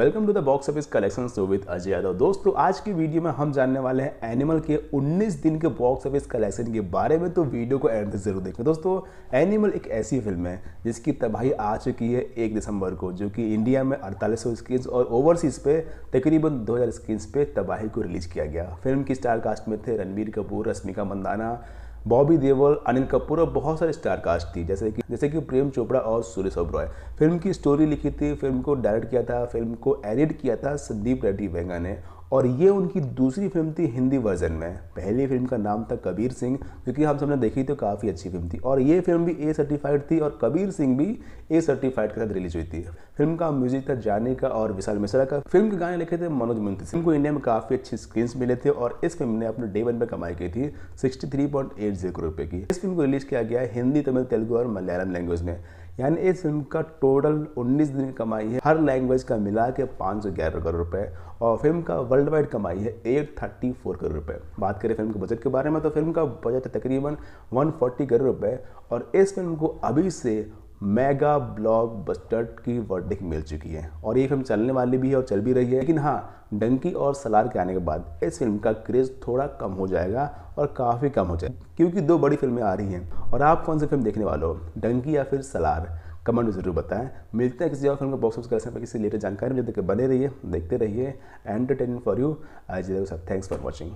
welcome to the box office collection show with Ajay Yadav दोस्तों आज की वीडियो में हम जानने वाले हैं एनिमल के 19 दिन के बॉक्स ऑफिस कलेक्शन के बारे में तो वीडियो को एंड तक जरूर देखें दोस्तों एनिमल एक ऐसी फिल्म है जिसकी तबाही आ चुकी है एक दिसंबर को जो कि इंडिया में अड़तालीस सौ स्क्रीन और ओवरसीज पे तकरीबन दो हज़ार स्क्रीन पे तबाही को रिलीज किया गया फिल्म की स्टार कास्ट में थे रणबीर कपूर रश्मिका मंदाना बॉबी देवल अनिल कपूर और बहुत सारे स्टार कास्ट थी जैसे कि जैसे कि प्रेम चोपड़ा और सूर्य सब रॉय फिल्म की स्टोरी लिखी थी फिल्म को डायरेक्ट किया था फिल्म को एडिट किया था संदीप रेड्डी वेंगा ने और ये उनकी दूसरी फिल्म थी हिंदी वर्जन में पहली फिल्म का नाम था कबीर सिंह जो कि हम सबने देखी तो काफ़ी अच्छी फिल्म थी और ये फिल्म भी ए सर्टिफाइड थी और कबीर सिंह भी ए सर्टिफाइड के साथ रिलीज हुई थी फिल्म का म्यूजिक था जाने का और विशाल मिश्रा का फिल्म के गाने लिखे थे मनोज मुंती सिंह को इंडिया में काफ़ी अच्छी स्क्रीन्स मिले थे और इस फिल्म ने अपने डे वन पर कमाई की थी sixty three point eight zero रुपये की इस फिल्म को रिलीज किया गया हिंदी तमिल तेलुगु और मलयालम लैंग्वेज में यानी इस फिल्म का टोटल 19 दिन कमाई है हर लैंग्वेज का मिला के पाँच करोड़ रुपए और फिल्म का वर्ल्ड वाइड कमाई है 834 करोड़ रुपए बात करें फिल्म के बजट के बारे में तो फिल्म का बजट तकरीबन 140 करोड़ रुपए और इस फिल्म को अभी से मेगा ब्लॉक बस्टर्ड की वर्डिक मिल चुकी है और ये फिल्म चलने वाली भी है और चल भी रही है लेकिन हाँ डंकी और सलार के आने के बाद इस फिल्म का क्रेज़ थोड़ा कम हो जाएगा और काफ़ी कम हो जाएगा क्योंकि दो बड़ी फिल्में आ रही हैं और आप कौन सी फिल्म देखने वाले हो डंकी या फिर सलार कमेंट में ज़रूर बताएं मिलते हैं किसी और फिल्म का बॉक्स ऑफिस कलेक्शन पर किसी लेटेस्ट जानकारी मुझे बने रहिए देखते रहिए एंटरटेनमेंट फॉर यू आई जी सब थैंक्स फॉर वॉचिंग